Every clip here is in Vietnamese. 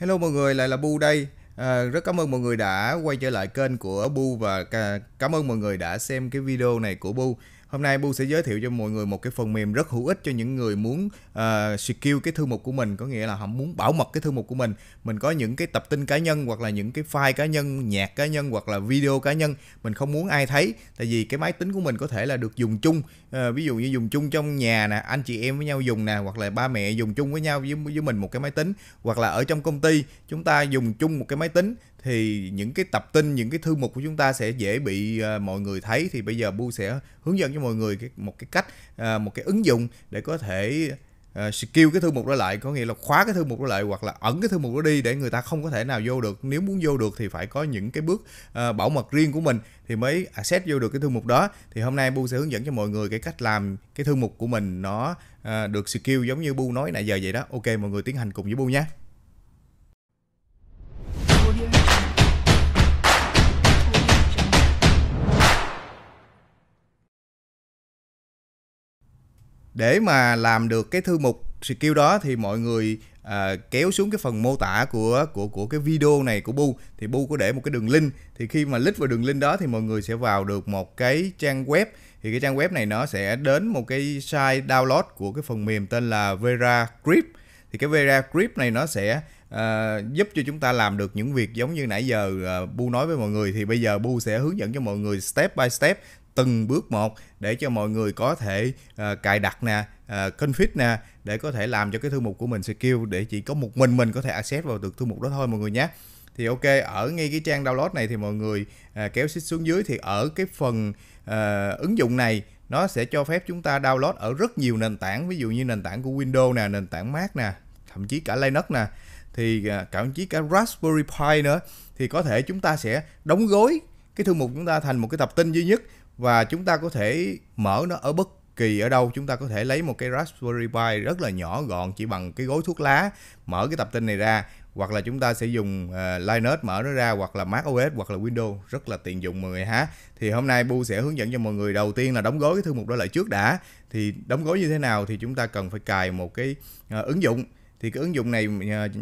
Hello mọi người, lại là Bu đây. À, rất cảm ơn mọi người đã quay trở lại kênh của Bu và cảm ơn mọi người đã xem cái video này của Bu. Hôm nay Bu sẽ giới thiệu cho mọi người một cái phần mềm rất hữu ích cho những người muốn uh, secure cái thư mục của mình, có nghĩa là họ muốn bảo mật cái thư mục của mình. Mình có những cái tập tin cá nhân hoặc là những cái file cá nhân, nhạc cá nhân hoặc là video cá nhân mình không muốn ai thấy tại vì cái máy tính của mình có thể là được dùng chung. Uh, ví dụ như dùng chung trong nhà nè, anh chị em với nhau dùng nè hoặc là ba mẹ dùng chung với nhau với, với mình một cái máy tính hoặc là ở trong công ty chúng ta dùng chung một cái máy tính thì những cái tập tin những cái thư mục của chúng ta sẽ dễ bị uh, mọi người thấy thì bây giờ bu sẽ hướng dẫn cho mọi người cái, một cái cách uh, một cái ứng dụng để có thể uh, skill cái thư mục đó lại có nghĩa là khóa cái thư mục đó lại hoặc là ẩn cái thư mục đó đi để người ta không có thể nào vô được nếu muốn vô được thì phải có những cái bước uh, bảo mật riêng của mình thì mới access vô được cái thư mục đó thì hôm nay bu sẽ hướng dẫn cho mọi người cái cách làm cái thư mục của mình nó uh, được skill giống như bu nói nãy giờ vậy đó ok mọi người tiến hành cùng với bu nhé để mà làm được cái thư mục skill đó thì mọi người à, kéo xuống cái phần mô tả của của của cái video này của Bu thì Bu có để một cái đường link thì khi mà click vào đường link đó thì mọi người sẽ vào được một cái trang web thì cái trang web này nó sẽ đến một cái site download của cái phần mềm tên là VeraCrypt thì cái VeraCrypt này nó sẽ À, giúp cho chúng ta làm được những việc giống như nãy giờ à, Bu nói với mọi người thì bây giờ Bu sẽ hướng dẫn cho mọi người step by step từng bước một để cho mọi người có thể uh, cài đặt nè uh, config nè để có thể làm cho cái thư mục của mình skill để chỉ có một mình mình có thể access vào được thư mục đó thôi mọi người nhé thì ok ở ngay cái trang download này thì mọi người uh, kéo xích xuống dưới thì ở cái phần uh, ứng dụng này nó sẽ cho phép chúng ta download ở rất nhiều nền tảng ví dụ như nền tảng của Windows nè nền tảng Mac nè thậm chí cả Linux nè thì thậm chí cả Raspberry Pi nữa thì có thể chúng ta sẽ đóng gói cái thư mục chúng ta thành một cái tập tin duy nhất và chúng ta có thể mở nó ở bất kỳ ở đâu chúng ta có thể lấy một cái Raspberry Pi rất là nhỏ gọn chỉ bằng cái gối thuốc lá mở cái tập tin này ra hoặc là chúng ta sẽ dùng uh, Linux mở nó ra hoặc là Mac OS hoặc là Windows rất là tiện dụng mọi người ha thì hôm nay Bu sẽ hướng dẫn cho mọi người đầu tiên là đóng gói cái thư mục đó lại trước đã thì đóng gói như thế nào thì chúng ta cần phải cài một cái uh, ứng dụng thì cái ứng dụng này uh,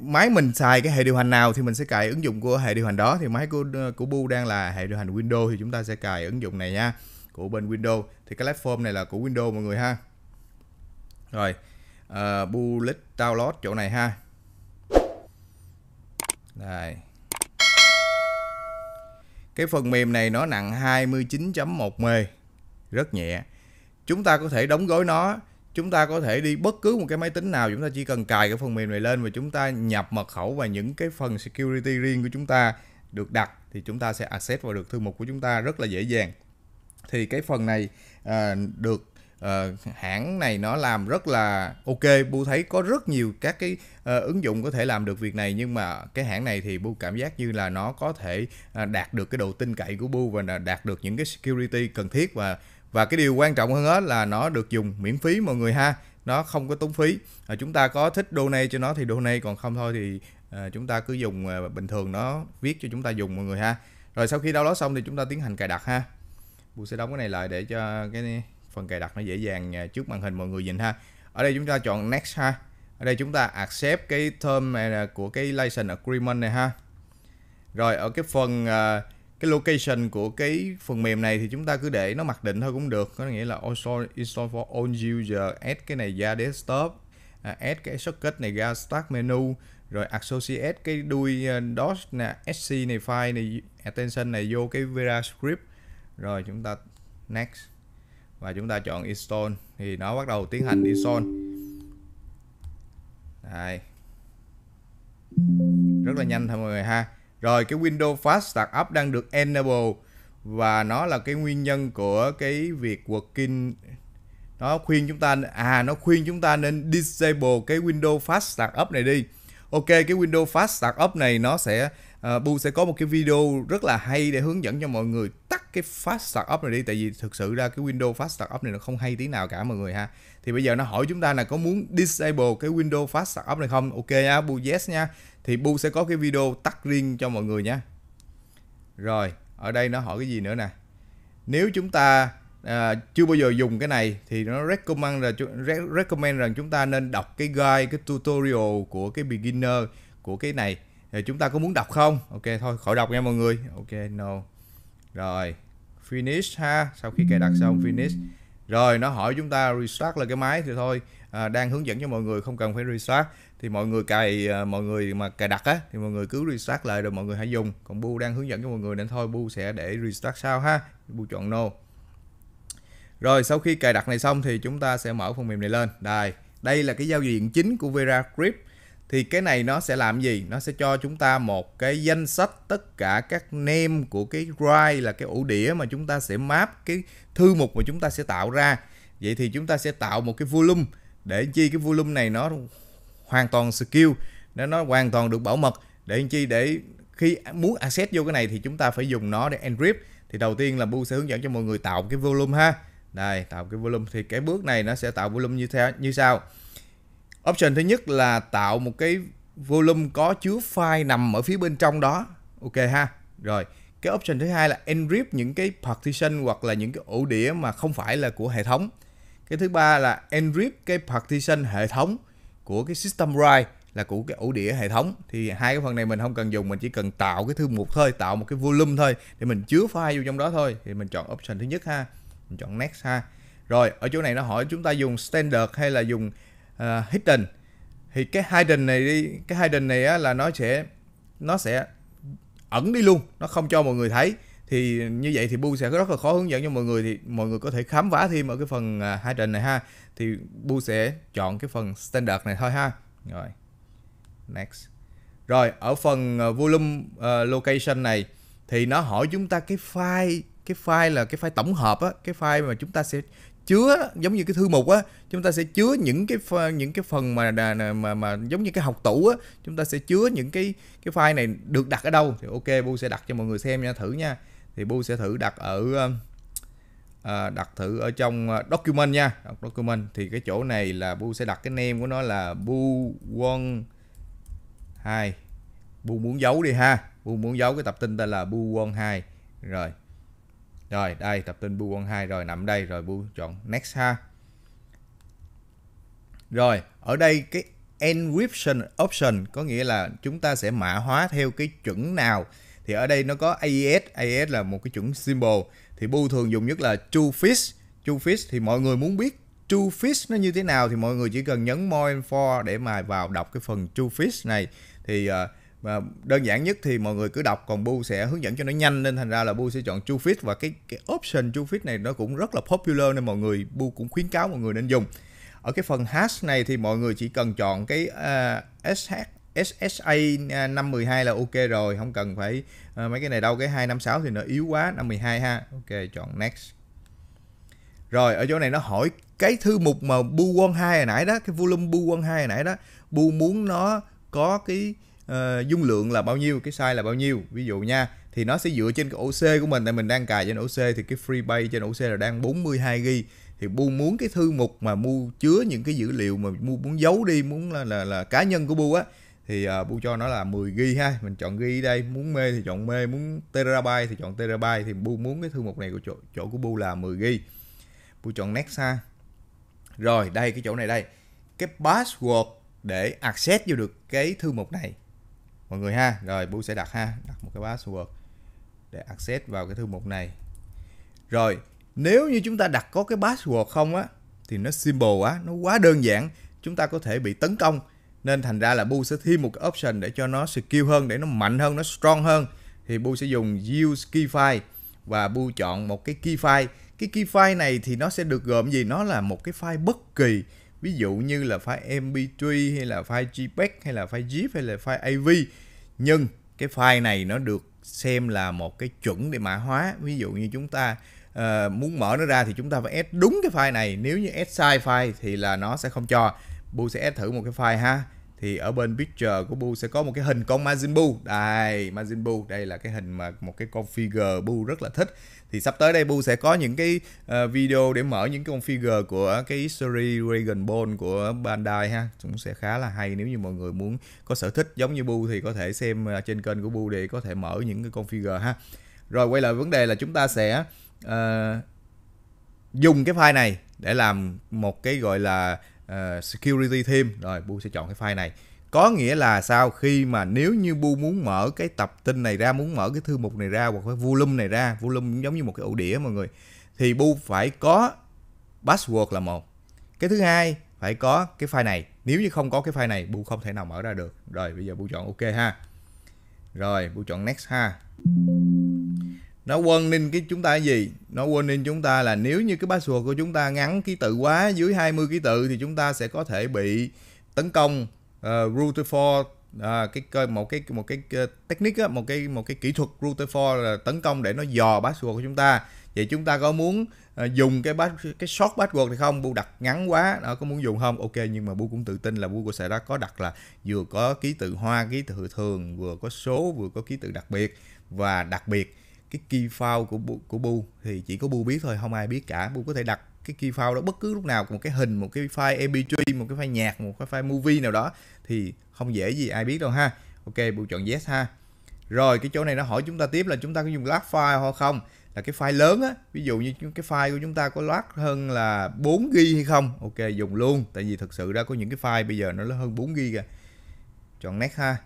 máy mình xài cái hệ điều hành nào thì mình sẽ cài ứng dụng của hệ điều hành đó thì máy của của Bu đang là hệ điều hành Windows thì chúng ta sẽ cài ứng dụng này nha của bên Windows thì cái platform này là của Windows mọi người ha rồi uh, ờ, bullet download chỗ này ha đây cái phần mềm này nó nặng 29.1 mê rất nhẹ chúng ta có thể đóng gói nó chúng ta có thể đi bất cứ một cái máy tính nào chúng ta chỉ cần cài cái phần mềm này lên và chúng ta nhập mật khẩu và những cái phần security riêng của chúng ta được đặt thì chúng ta sẽ access vào được thư mục của chúng ta rất là dễ dàng thì cái phần này à, được à, hãng này nó làm rất là ok bu thấy có rất nhiều các cái à, ứng dụng có thể làm được việc này nhưng mà cái hãng này thì bu cảm giác như là nó có thể à, đạt được cái độ tin cậy của bu và đạt được những cái security cần thiết và và cái điều quan trọng hơn hết là nó được dùng miễn phí mọi người ha nó không có tốn phí à, chúng ta có thích donate cho nó thì donate còn không thôi thì à, chúng ta cứ dùng à, bình thường nó viết cho chúng ta dùng mọi người ha rồi sau khi download xong thì chúng ta tiến hành cài đặt ha Bu sẽ đóng cái này lại để cho cái phần cài đặt nó dễ dàng à, trước màn hình mọi người nhìn ha ở đây chúng ta chọn next ha ở đây chúng ta accept cái term này của cái license agreement này ha rồi ở cái phần uh, cái location của cái phần mềm này thì chúng ta cứ để nó mặc định thôi cũng được có nghĩa là install oh, install for all user add cái này ra desktop à, add cái socket này ra start menu rồi associate cái đuôi à, dot nè sc này file này attention này vô cái vera script rồi chúng ta next và chúng ta chọn install thì nó bắt đầu tiến hành install Đây. rất là nhanh thôi mọi người ha rồi cái Windows Fast Startup đang được enable và nó là cái nguyên nhân của cái việc working nó khuyên chúng ta à nó khuyên chúng ta nên disable cái Windows Fast Startup này đi. Ok cái Windows Fast Startup này nó sẽ uh, ờ, Bu sẽ có một cái video rất là hay để hướng dẫn cho mọi người cái fast startup này đi tại vì thực sự ra cái window fast startup này nó không hay tí nào cả mọi người ha thì bây giờ nó hỏi chúng ta là có muốn disable cái window fast startup này không ok á bu yes nha thì bu sẽ có cái video tắt riêng cho mọi người nhé rồi ở đây nó hỏi cái gì nữa nè nếu chúng ta à, chưa bao giờ dùng cái này thì nó recommend là recommend rằng chúng ta nên đọc cái guide cái tutorial của cái beginner của cái này thì chúng ta có muốn đọc không ok thôi khỏi đọc nha mọi người ok no rồi Finish ha Sau khi cài đặt xong Finish Rồi nó hỏi chúng ta restart là cái máy thì thôi à, Đang hướng dẫn cho mọi người không cần phải restart Thì mọi người cài à, Mọi người mà cài đặt á Thì mọi người cứ restart lại rồi mọi người hãy dùng Còn Bu đang hướng dẫn cho mọi người nên thôi Bu sẽ để restart sau ha Bu chọn No Rồi sau khi cài đặt này xong thì chúng ta sẽ mở phần mềm này lên Đây đây là cái giao diện chính của vera VeraCrypt thì cái này nó sẽ làm gì nó sẽ cho chúng ta một cái danh sách tất cả các name của cái drive là cái ổ đĩa mà chúng ta sẽ map cái thư mục mà chúng ta sẽ tạo ra vậy thì chúng ta sẽ tạo một cái volume để chi cái volume này nó hoàn toàn skill nó nó hoàn toàn được bảo mật để chi để khi muốn access vô cái này thì chúng ta phải dùng nó để encrypt thì đầu tiên là bu sẽ hướng dẫn cho mọi người tạo cái volume ha đây tạo cái volume thì cái bước này nó sẽ tạo volume như thế như sau option thứ nhất là tạo một cái volume có chứa file nằm ở phía bên trong đó ok ha rồi cái option thứ hai là encrypt những cái partition hoặc là những cái ổ đĩa mà không phải là của hệ thống cái thứ ba là encrypt cái partition hệ thống của cái system write là của cái ổ đĩa hệ thống thì hai cái phần này mình không cần dùng mình chỉ cần tạo cái thư mục thôi tạo một cái volume thôi để mình chứa file vô trong đó thôi thì mình chọn option thứ nhất ha mình chọn next ha rồi ở chỗ này nó hỏi chúng ta dùng standard hay là dùng uh, hidden thì cái hidden này đi cái hidden này á, là nó sẽ nó sẽ ẩn đi luôn nó không cho mọi người thấy thì như vậy thì bu sẽ rất là khó hướng dẫn cho mọi người thì mọi người có thể khám phá thêm ở cái phần à, hidden này ha thì bu sẽ chọn cái phần standard này thôi ha rồi next rồi ở phần à, volume uh, location này thì nó hỏi chúng ta cái file cái file là cái file tổng hợp á cái file mà chúng ta sẽ chứa giống như cái thư mục á chúng ta sẽ chứa những cái những cái phần mà mà mà, mà giống như cái học tủ á chúng ta sẽ chứa những cái cái file này được đặt ở đâu thì ok bu sẽ đặt cho mọi người xem nha thử nha thì bu sẽ thử đặt ở à, đặt thử ở trong ờ, document nha document thì cái chỗ này là bu sẽ đặt cái name của nó là bu one hai bu muốn giấu đi ha bu muốn giấu cái tập tin ta là bu one hai rồi rồi đây tập tin bu con 2 rồi nằm đây rồi bu chọn next ha. Rồi ở đây cái encryption option có nghĩa là chúng ta sẽ mã hóa theo cái chuẩn nào thì ở đây nó có AES, AES là một cái chuẩn symbol thì bu thường dùng nhất là TrueFish, TrueFish thì mọi người muốn biết TrueFish nó như thế nào thì mọi người chỉ cần nhấn more info để mà vào đọc cái phần TrueFish này thì uh, và đơn giản nhất thì mọi người cứ đọc còn bu sẽ hướng dẫn cho nó nhanh nên thành ra là bu sẽ chọn Trufit và cái cái option Trufit này nó cũng rất là popular nên mọi người bu cũng khuyến cáo mọi người nên dùng ở cái phần hash này thì mọi người chỉ cần chọn cái uh, SH SSA 512 là ok rồi không cần phải uh, mấy cái này đâu cái 256 thì nó yếu quá 512 ha ok chọn next rồi ở chỗ này nó hỏi cái thư mục mà bu quân hai hồi nãy đó cái volume bu quân hai hồi nãy đó bu muốn nó có cái Ờ, dung lượng là bao nhiêu cái size là bao nhiêu ví dụ nha thì nó sẽ dựa trên cái OC của mình tại mình đang cài trên OC thì cái freebase trên OC là đang 42 GB thì bu muốn cái thư mục mà mu chứa những cái dữ liệu mà mu muốn giấu đi muốn là là, là cá nhân của bu á thì uh, bu cho nó là 10 GB ha mình chọn ghi đây muốn mê thì chọn mê muốn terabyte thì chọn terabyte thì bu muốn cái thư mục này của chỗ, chỗ của bu là 10 GB bu chọn next ha rồi đây cái chỗ này đây cái password để access vô được cái thư mục này mọi người ha rồi bu sẽ đặt ha đặt một cái password để access vào cái thư mục này rồi nếu như chúng ta đặt có cái password không á thì nó simple quá nó quá đơn giản chúng ta có thể bị tấn công nên thành ra là bu sẽ thêm một cái option để cho nó skill hơn để nó mạnh hơn nó strong hơn thì bu sẽ dùng use key file và bu chọn một cái key file cái key file này thì nó sẽ được gồm gì nó là một cái file bất kỳ ví dụ như là file mp3 hay là file jpeg hay là file zip hay là file av nhưng cái file này nó được xem là một cái chuẩn để mã hóa ví dụ như chúng ta uh, muốn mở nó ra thì chúng ta phải add đúng cái file này nếu như add sai file thì là nó sẽ không cho bu sẽ add thử một cái file ha thì ở bên picture của bu sẽ có một cái hình con Majin Bu đây Majin Bu đây là cái hình mà một cái configure bu rất là thích thì sắp tới đây Bu sẽ có những cái uh, video để mở những cái configure của cái series Dragon Ball của Bandai ha cũng sẽ khá là hay nếu như mọi người muốn có sở thích giống như Bu thì có thể xem ờ, trên kênh của Bu để có thể mở những cái configure ha rồi quay lại vấn đề là chúng ta sẽ uh, dùng cái file này để làm một cái gọi là uh, security thêm rồi Bu sẽ chọn cái file này có nghĩa là sao khi mà nếu như bu muốn mở cái tập tin này ra muốn mở cái thư mục này ra hoặc cái volume này ra volume giống như một cái ổ đĩa mọi người thì bu phải có password là một cái thứ hai phải có cái file này nếu như không có cái file này bu không thể nào mở ra được rồi bây giờ bu chọn ok ha rồi bu chọn next ha nó warning cái chúng ta cái gì nó warning chúng ta là nếu như cái password của chúng ta ngắn ký tự quá dưới 20 ký tự thì chúng ta sẽ có thể bị tấn công uh, ờ, rule à, cái cơ một cái một cái ờ, technique á, một cái một cái kỹ thuật rule to là tấn công để nó dò password của chúng ta vậy chúng ta có muốn uh, dùng cái bát cái short password thì không bu đặt ngắn quá đó có muốn dùng không ok nhưng mà bu cũng tự tin là bu của sẽ đã có đặt là vừa có ký tự hoa ký tự thường vừa có số vừa có ký tự đặc biệt và đặc biệt cái key file của của bu thì chỉ có bu biết thôi không ai biết cả bu có thể đặt cái key file đó bất cứ lúc nào một cái hình một cái file mp3 một cái file nhạc một cái file movie nào đó thì không dễ gì ai biết đâu ha ok bu chọn yes ha rồi cái chỗ này nó hỏi chúng ta tiếp là chúng ta có dùng lát file hay không là cái file lớn á ví dụ như cái file của chúng ta có large hơn là 4 g hay không ok dùng luôn tại vì thực sự ra có những cái file bây giờ nó lớn hơn 4 g kìa chọn next ha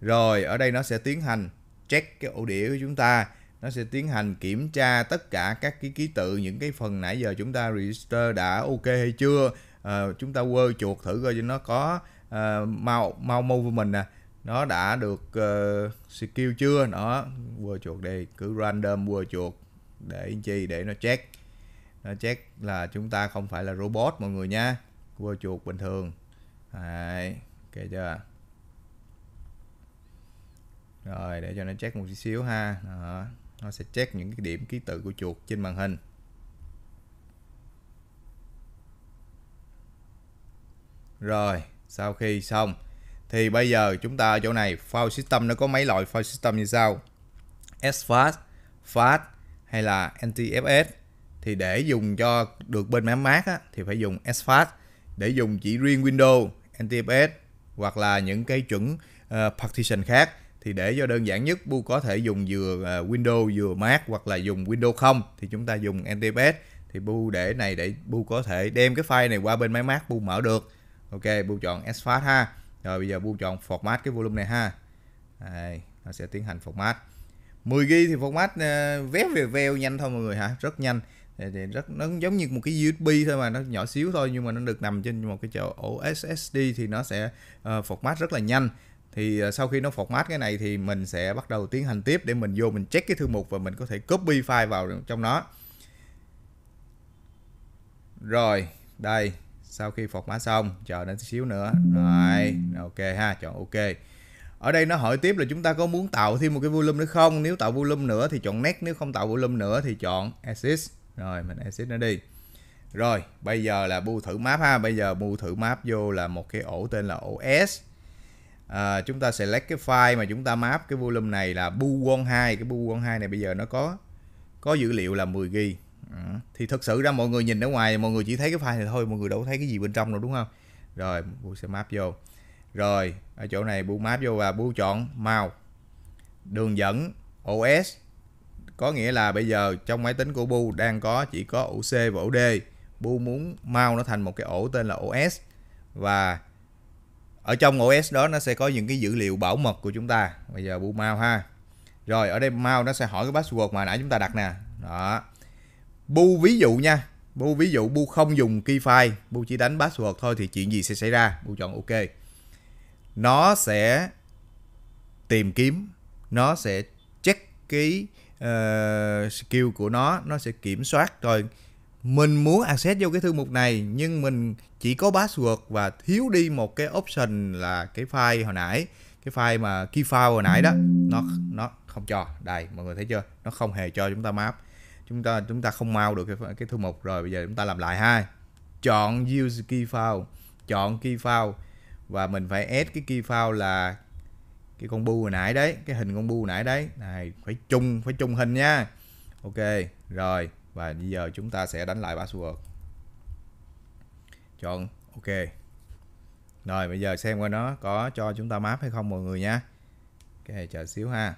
rồi ở đây nó sẽ tiến hành check cái ổ đĩa của chúng ta nó sẽ tiến hành kiểm tra tất cả các cái ký tự những cái phần nãy giờ chúng ta register đã ok hay chưa à, chúng ta quơ chuột thử coi cho nó có à, mau mau movement nè nó đã được uh, ờ, skill chưa nó quơ chuột đi cứ random quơ chuột để chi để nó check nó check là chúng ta không phải là robot mọi người nha quơ chuột bình thường Đấy, ok chưa rồi để cho nó check một chút xíu ha đó nó sẽ check những cái điểm ký tự của chuột trên màn hình rồi sau khi xong thì bây giờ chúng ta ở chỗ này file system nó có mấy loại file system như sau SFAT, FAT hay là NTFS thì để dùng cho được bên máy mát á, thì phải dùng SFAT để dùng chỉ riêng Windows, NTFS hoặc là những cái chuẩn uh, partition khác thì để cho đơn giản nhất Bu có thể dùng vừa à, Windows vừa Mac hoặc là dùng Windows không thì chúng ta dùng NTPS thì Bu để này để Bu có thể đem cái file này qua bên máy Mac Bu mở được ok Bu chọn SFAT ha rồi bây giờ Bu chọn format cái volume này ha Đây, nó sẽ tiến hành format 10 gb thì format à, vé về veo nhanh thôi mọi người hả rất nhanh thì rất nó giống như một cái USB thôi mà nó nhỏ xíu thôi nhưng mà nó được nằm trên một cái chỗ ổ SSD thì nó sẽ uh, format rất là nhanh thì à, sau khi nó format cái này thì mình sẽ bắt đầu tiến hành tiếp để mình vô mình check cái thư mục và mình có thể copy file vào trong nó rồi đây sau khi format xong chờ đến xíu nữa rồi ok ha chọn ok ở đây nó hỏi tiếp là chúng ta có muốn tạo thêm một cái volume nữa không nếu tạo volume nữa thì chọn next nếu không tạo volume nữa thì chọn exit rồi mình exit nó đi rồi bây giờ là bu thử map ha bây giờ bu thử map vô là một cái ổ tên là os à, chúng ta select cái file mà chúng ta map cái volume này là buon 2 cái buon 2 này bây giờ nó có có dữ liệu là 10 g à, thì thật sự ra mọi người nhìn ở ngoài mọi người chỉ thấy cái file này thôi mọi người đâu thấy cái gì bên trong đâu đúng không rồi bu sẽ map vô rồi ở chỗ này bu map vô và bu chọn màu đường dẫn os có nghĩa là bây giờ trong máy tính của bu đang có chỉ có ổ c và d bu muốn mau nó thành một cái ổ tên là OS và ở trong OS đó nó sẽ có những cái dữ liệu bảo mật của chúng ta bây giờ bu mau ha rồi ở đây mau nó sẽ hỏi cái password mà nãy chúng ta đặt nè đó bu ví dụ nha bu ví dụ bu không dùng key file bu chỉ đánh password thôi thì chuyện gì sẽ xảy ra bu chọn ok nó sẽ tìm kiếm nó sẽ check cái uh, skill của nó nó sẽ kiểm soát rồi mình muốn access vô cái thư mục này nhưng mình chỉ có password và thiếu đi một cái option là cái file hồi nãy cái file mà key file hồi nãy đó nó nó không cho đây mọi người thấy chưa nó không hề cho chúng ta map chúng ta chúng ta không mau được cái, cái thư mục rồi bây giờ chúng ta làm lại ha chọn use key file chọn key file và mình phải add cái key file là cái con bu hồi nãy đấy cái hình con bu hồi nãy đấy này phải chung phải chung hình nha ok rồi và bây giờ chúng ta sẽ đánh lại password chọn ok rồi bây giờ xem coi nó có cho chúng ta map hay không mọi người nha cái này chờ xíu ha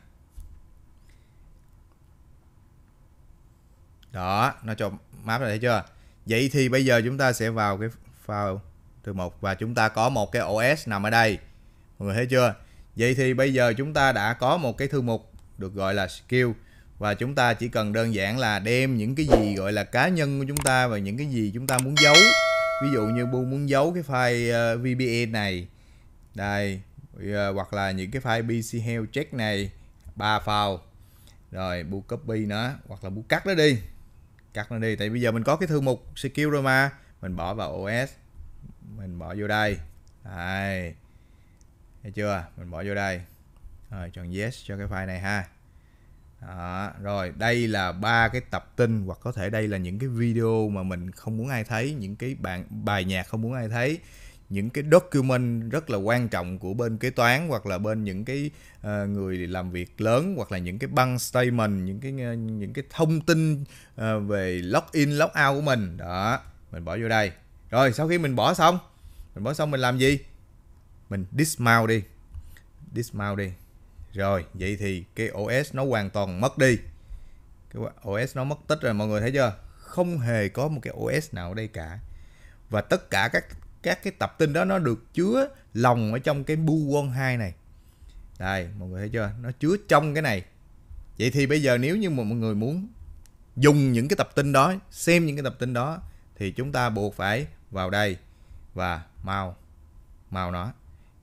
đó nó cho map rồi thấy chưa vậy thì bây giờ chúng ta sẽ vào cái file từ một và chúng ta có một cái os nằm ở đây mọi người thấy chưa vậy thì bây giờ chúng ta đã có một cái thư mục được gọi là skill và chúng ta chỉ cần đơn giản là đem những cái gì gọi là cá nhân của chúng ta và những cái gì chúng ta muốn giấu ví dụ như bu muốn giấu cái file uh, ờ, vpn này đây uh, hoặc là những cái file pc health check này ba file rồi bu copy nó hoặc là bu cắt nó đi cắt nó đi tại bây giờ mình có cái thư mục skill rồi mà mình bỏ vào os mình bỏ vô đây đây thấy chưa mình bỏ vô đây rồi chọn yes cho cái file này ha đó, rồi đây là ba cái tập tin hoặc có thể đây là những cái video mà mình không muốn ai thấy những cái bạn bài nhạc không muốn ai thấy những cái document rất là quan trọng của bên kế toán hoặc là bên những cái uh, người làm việc lớn hoặc là những cái băng statement những cái uh, những cái thông tin uh, về login logout của mình đó mình bỏ vô đây rồi sau khi mình bỏ xong mình bỏ xong mình làm gì mình dismount đi dismount đi rồi vậy thì cái OS nó hoàn toàn mất đi cái OS nó mất tích rồi mọi người thấy chưa không hề có một cái OS nào ở đây cả và tất cả các các cái tập tin đó nó được chứa lòng ở trong cái bu quân 2 này đây mọi người thấy chưa nó chứa trong cái này vậy thì bây giờ nếu như mà mọi người muốn dùng những cái tập tin đó xem những cái tập tin đó thì chúng ta buộc phải vào đây và màu màu nó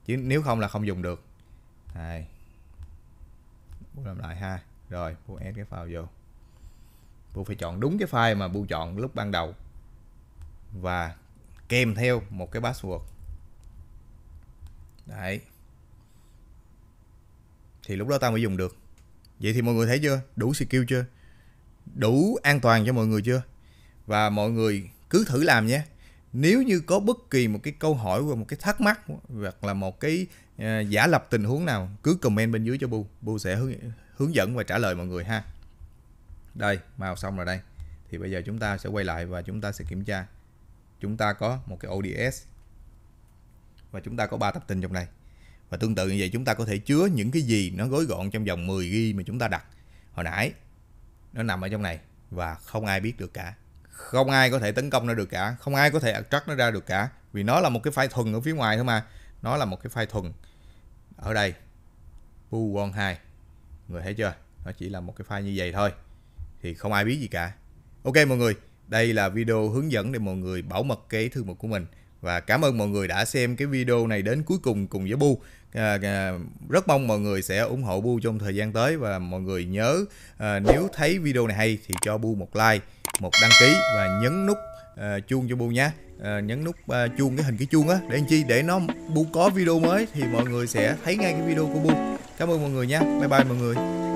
chứ nếu không là không dùng được đây bu làm lại ha rồi bu add cái file vô bu phải chọn đúng cái file mà bu chọn lúc ban đầu và kèm theo một cái password đấy thì lúc đó ta mới dùng được vậy thì mọi người thấy chưa đủ skill chưa đủ an toàn cho mọi người chưa và mọi người cứ thử làm nhé nếu như có bất kỳ một cái câu hỏi hoặc một cái thắc mắc hoặc là một cái Ờ, giả lập tình huống nào cứ comment bên dưới cho bu bu sẽ hướng hướng dẫn và trả lời mọi người ha đây màu xong rồi đây thì bây giờ chúng ta sẽ quay lại và chúng ta sẽ kiểm tra chúng ta có một cái ODS và chúng ta có ba tập tin trong này và tương tự như vậy chúng ta có thể chứa những cái gì nó gói gọn trong vòng 10 ghi mà chúng ta đặt hồi nãy nó nằm ở trong này và không ai biết được cả không ai có thể tấn công nó được cả không ai có thể extract nó ra được cả vì nó là một cái file thuần ở phía ngoài thôi mà nó là một cái file thuần ở đây pu Pugon 2 người thấy chưa nó chỉ là một cái file như vậy thôi thì không ai biết gì cả ok mọi người đây là video hướng dẫn để mọi người bảo mật cái thư mục của mình và cảm ơn mọi người đã xem cái video này đến cuối cùng cùng với Bu. À, à, rất mong mọi người sẽ ủng hộ Bu trong thời gian tới và mọi người nhớ à, nếu thấy video này hay thì cho Bu một like, một đăng ký và nhấn nút à, chuông cho Bu nhé à, nhấn nút à, chuông cái hình cái chuông á để làm chi để nó bu có video mới thì mọi người sẽ thấy ngay cái video của bu cảm ơn mọi người nha bye bye mọi người